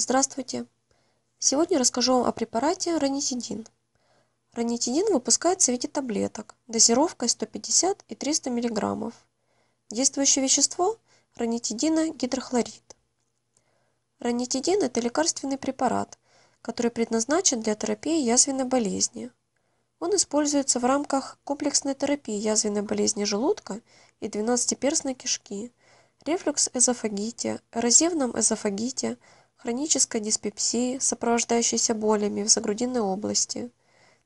Здравствуйте! Сегодня расскажу вам о препарате ранитидин. Ранитидин выпускается в виде таблеток, дозировкой 150 и 300 мг. Действующее вещество – ранитидина гидрохлорид. Ранитидин – это лекарственный препарат, который предназначен для терапии язвенной болезни. Он используется в рамках комплексной терапии язвенной болезни желудка и 12-перстной кишки, рефлюкс-эзофагите, эрозивном эзофагите – хронической диспепсии сопровождающейся болями в загрудинной области.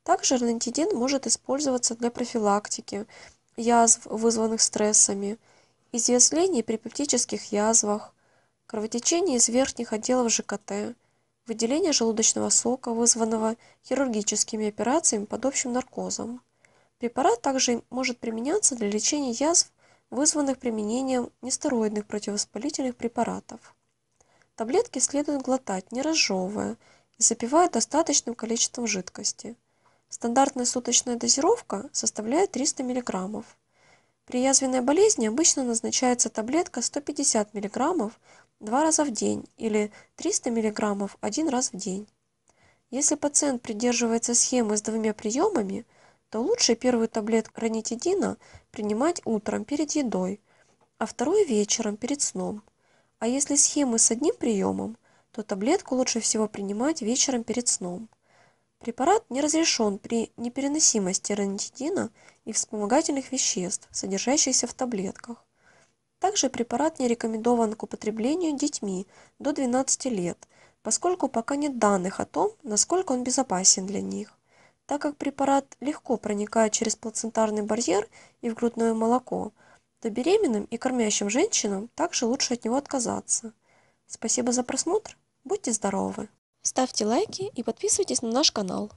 Также ранитидин может использоваться для профилактики язв, вызванных стрессами, изъязвлений при пептических язвах, кровотечения из верхних отделов ЖКТ, выделения желудочного сока, вызванного хирургическими операциями под общим наркозом. Препарат также может применяться для лечения язв, вызванных применением нестероидных противовоспалительных препаратов. Таблетки следует глотать, не разжевывая, и запивая достаточным количеством жидкости. Стандартная суточная дозировка составляет 300 мг. При язвенной болезни обычно назначается таблетка 150 мг два раза в день или 300 мг один раз в день. Если пациент придерживается схемы с двумя приемами, то лучше первую таблетку ранитидина принимать утром перед едой, а вторую вечером перед сном а если схемы с одним приемом, то таблетку лучше всего принимать вечером перед сном. Препарат не разрешен при непереносимости ранитидина и вспомогательных веществ, содержащихся в таблетках. Также препарат не рекомендован к употреблению детьми до 12 лет, поскольку пока нет данных о том, насколько он безопасен для них. Так как препарат легко проникает через плацентарный барьер и в грудное молоко – да беременным и кормящим женщинам также лучше от него отказаться. Спасибо за просмотр, будьте здоровы! Ставьте лайки и подписывайтесь на наш канал.